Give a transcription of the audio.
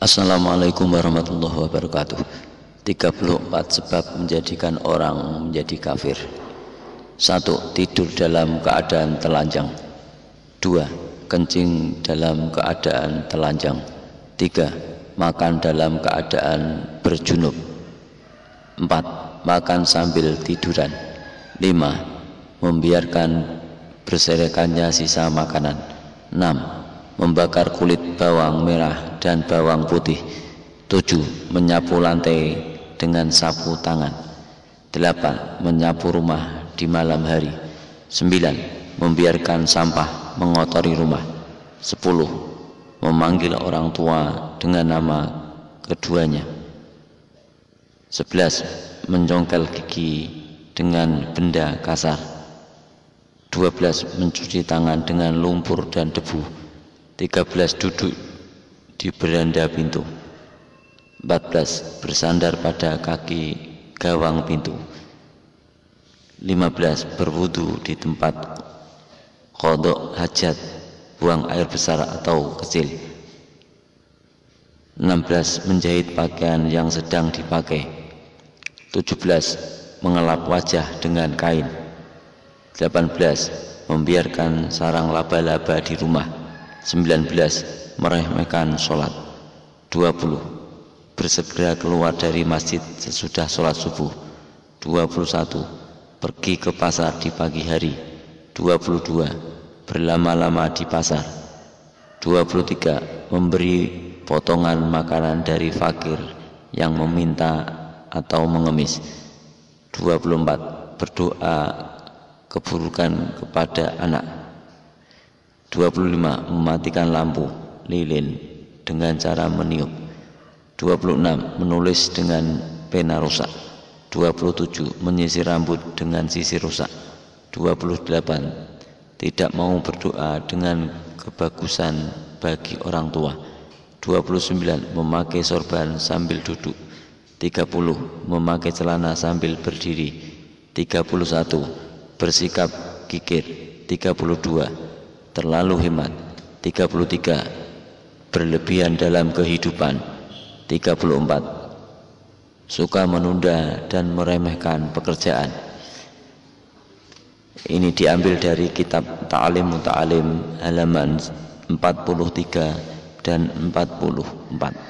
Assalamualaikum warahmatullahi wabarakatuh 34 sebab menjadikan orang menjadi kafir satu Tidur dalam keadaan telanjang dua Kencing dalam keadaan telanjang tiga Makan dalam keadaan berjunub empat Makan sambil tiduran lima Membiarkan berserekannya sisa makanan enam membakar kulit bawang merah dan bawang putih. 7. Menyapu lantai dengan sapu tangan. 8. Menyapu rumah di malam hari. 9. Membiarkan sampah mengotori rumah. 10. Memanggil orang tua dengan nama keduanya. 11. Mencongkel gigi dengan benda kasar. 12. Mencuci tangan dengan lumpur dan debu. 13 duduk di beranda pintu 14 bersandar pada kaki gawang pintu 15 berwudu di tempat kodok hajat buang air besar atau kecil 16 menjahit pakaian yang sedang dipakai 17 mengelap wajah dengan kain 18 membiarkan sarang laba-laba di rumah 19. Meremehkan sholat 20. Bersegera keluar dari masjid sesudah sholat subuh 21. Pergi ke pasar di pagi hari 22. Berlama-lama di pasar 23. Memberi potongan makanan dari fakir yang meminta atau mengemis 24. Berdoa keburukan kepada anak 25 mematikan lampu lilin dengan cara meniup 26 menulis dengan pena rusak 27 menyisir rambut dengan sisi rusak 28 tidak mau berdoa dengan kebagusan bagi orang tua 29 memakai sorban sambil duduk 30 memakai celana sambil berdiri 31 bersikap kikir 32 terlalu hemat 33 berlebihan dalam kehidupan 34 suka menunda dan meremehkan pekerjaan ini diambil dari kitab Ta'alim Muta'alim halaman 43 dan 44